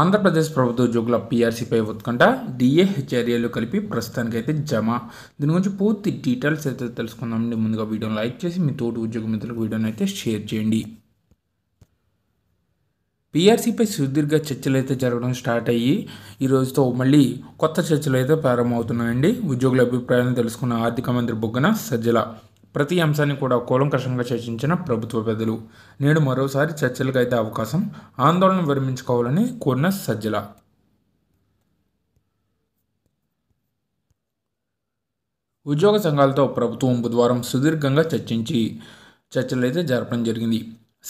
ఆంధ్రప్రదేశ్ ప్రభుత్వ ఉద్యోగుల పీఆర్సీపై ఉత్కంఠ డిఏహెచ్ఆర్ఏలు కలిపి ప్రస్తుతానికైతే జమ దీని గురించి పూర్తి డీటెయిల్స్ అయితే తెలుసుకుందామండి ముందుగా వీడియోని లైక్ చేసి మీ తోటి ఉద్యోగ మిత్రులకు వీడియోని అయితే షేర్ చేయండి పీఆర్సీపై సుదీర్ఘ చర్చలు అయితే జరగడం స్టార్ట్ అయ్యి ఈ రోజుతో మళ్ళీ కొత్త చర్చలు అయితే ప్రారంభమవుతున్నాయండి ఉద్యోగుల అభిప్రాయాలను తెలుసుకున్న ఆర్థిక మంత్రి బొగ్గన సజ్జల ప్రతి అంశాన్ని కూడా కూలంకషంగా చర్చించిన ప్రభుత్వ పెద్దలు నేడు మరోసారి చర్చలకు అయితే అవకాశం ఆందోళన విరమించుకోవాలని కోరిన సజ్జల ఉద్యోగ సంఘాలతో ప్రభుత్వం బుధవారం సుదీర్ఘంగా చర్చించి చర్చలు అయితే జరపడం జరిగింది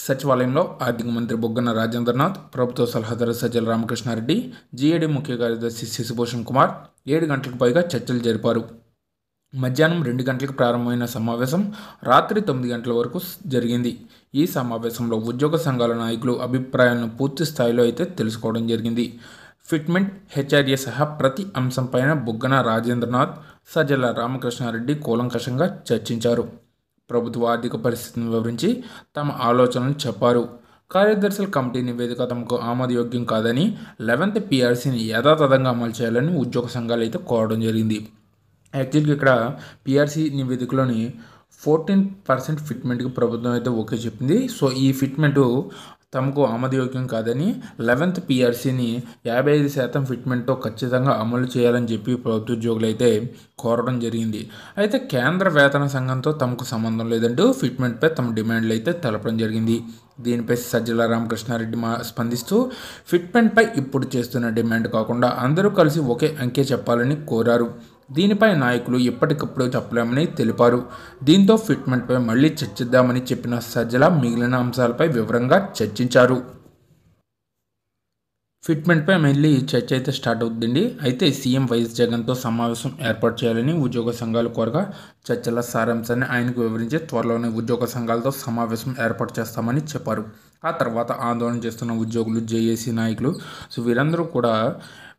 సచివాలయంలో ఆర్థిక మంత్రి బొగ్గన రాజేంద్రనాథ్ ప్రభుత్వ సలహాదారు సజ్జల రామకృష్ణారెడ్డి జీఏడీ ముఖ్య కార్యదర్శి శిశుభూషణ్ కుమార్ ఏడు గంటలకు పైగా చర్చలు జరిపారు మధ్యాహ్నం రెండు గంటలకు ప్రారంభమైన సమావేశం రాత్రి తొమ్మిది గంటల వరకు జరిగింది ఈ సమావేశంలో ఉద్యోగ సంఘాల నాయకులు అభిప్రాయాలను పూర్తి స్థాయిలో అయితే తెలుసుకోవడం జరిగింది ఫిట్మెంట్ హెచ్ఆర్ఏ సహా ప్రతి అంశంపైన బుగ్గన రాజేంద్రనాథ్ సజ్జల రామకృష్ణారెడ్డి కూలంకషంగా చర్చించారు ప్రభుత్వ ఆర్థిక పరిస్థితిని వివరించి తమ ఆలోచనలు చెప్పారు కార్యదర్శుల కమిటీ నివేదిక తమకు ఆమోదయోగ్యం కాదని లెవెన్త్ పీఆర్సీని యథాతథంగా అమలు చేయాలని ఉద్యోగ సంఘాలు అయితే కోరడం జరిగింది యాక్చువల్గా ఇక్కడ పిఆర్సీ నివేదికలోని ఫోర్టీన్ పర్సెంట్ ఫిట్మెంట్కి ప్రభుత్వం అయితే ఓకే చెప్పింది సో ఈ ఫిట్మెంట్ తమకు ఆమోదయోగ్యం కాదని లెవెన్త్ పిఆర్సీని యాభై ఐదు శాతం ఫిట్మెంట్తో ఖచ్చితంగా అమలు చేయాలని చెప్పి ప్రభుత్వ ఉద్యోగులు అయితే కోరడం జరిగింది అయితే కేంద్ర వేతన సంఘంతో తమకు సంబంధం లేదంటూ ఫిట్మెంట్పై తమ డిమాండ్లు అయితే తెలపడం జరిగింది దీనిపై సజ్జల రామకృష్ణారెడ్డి మా స్పందిస్తూ ఫిట్మెంట్పై ఇప్పుడు చేస్తున్న డిమాండ్ కాకుండా అందరూ కలిసి ఒకే అంకే చెప్పాలని కోరారు దీనిపై నాయకులు ఎప్పటికప్పుడు చెప్పలేమని తెలిపారు దీంతో ఫిట్మెంట్పై మళ్లీ చర్చిద్దామని చెప్పిన సజ్జల మిగిలిన అంశాలపై వివరంగా చర్చించారు ఫిట్మెంట్పై మళ్ళీ చర్చ అయితే స్టార్ట్ అవుతుందండి అయితే సీఎం వైఎస్ జగన్తో సమావేశం ఏర్పాటు చేయాలని ఉద్యోగ సంఘాలు కోరగా చర్చల సారాంశాన్ని ఆయనకు వివరించి త్వరలోనే ఉద్యోగ సంఘాలతో సమావేశం ఏర్పాటు చేస్తామని చెప్పారు ఆ తర్వాత ఆందోళన చేస్తున్న ఉద్యోగులు జేఏసీ నాయకులు సో వీరందరూ కూడా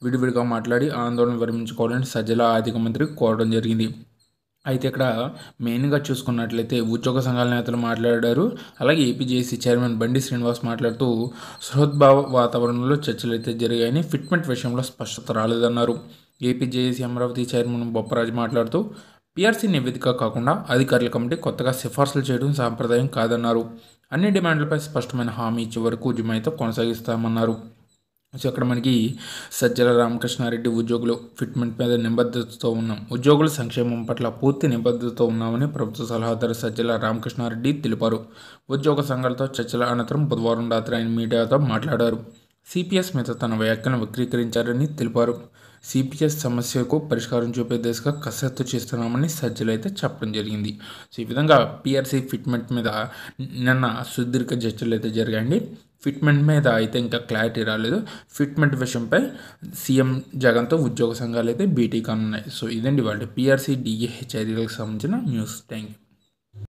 విడివిడిగా మాట్లాడి ఆందోళన విరమించుకోవాలని సజ్జల ఆర్థిక మంత్రి కోరడం జరిగింది అయితే ఇక్కడ మెయిన్గా చూసుకున్నట్లయితే ఉద్యోగ సంఘాల నేతలు మాట్లాడారు అలాగే ఏపీజేసీ చైర్మన్ బండి శ్రీనివాస్ మాట్లాడుతూ సృహద్భావ వాతావరణంలో చర్చలు అయితే జరిగాయని ఫిట్మెంట్ విషయంలో స్పష్టత రాలేదన్నారు ఏపీజేఏసీ అమరావతి చైర్మన్ బొప్పరాజు మాట్లాడుతూ పీఆర్సీ నివేదిక కాకుండా అధికారుల కమిటీ కొత్తగా సిఫార్సులు చేయడం సాంప్రదాయం కాదన్నారు అన్ని డిమాండ్లపై స్పష్టమైన హామీ ఇచ్చే వరకు ఉద్యమం కొనసాగిస్తామన్నారు సో అక్కడ మనకి సజ్జల రామకృష్ణారెడ్డి ఉద్యోగులు ఫిట్మెంట్ మీద నిబద్ధతతో ఉన్నాం ఉద్యోగుల సంక్షేమం పట్ల పూర్తి నిబద్ధతతో ఉన్నామని ప్రభుత్వ సలహాదారు సజ్జల రామకృష్ణారెడ్డి తెలిపారు ఉద్యోగ సంఘాలతో చర్చల అనంతరం బుధవారం రాత్రి ఆయన మీడియాతో మాట్లాడారు సిపిఎస్ మీద తన వ్యాఖ్యను వక్రీకరించారని తెలిపారు సిపిఎస్ సమస్యకు పరిష్కారం చూపే దిశగా కసరత్తు చేస్తున్నామని సజ్జలు అయితే చెప్పడం జరిగింది సో ఈ విధంగా పిఆర్సీ ఫిట్మెంట్ మీద నిన్న సుదీర్ఘ చర్చలు అయితే జరిగాయండి ఫిట్మెంట్ మీద అయితే ఇంకా క్లారిటీ రాలేదు ఫిట్మెంట్ విషయంపై సీఎం జగన్తో ఉద్యోగ సంఘాలు అయితే బీటీ కానున్నాయి సో ఇదండి వాళ్ళు పిఆర్సీ డిఏ చర్యలకు సంబంధించిన న్యూస్ థ్యాంక్ యూ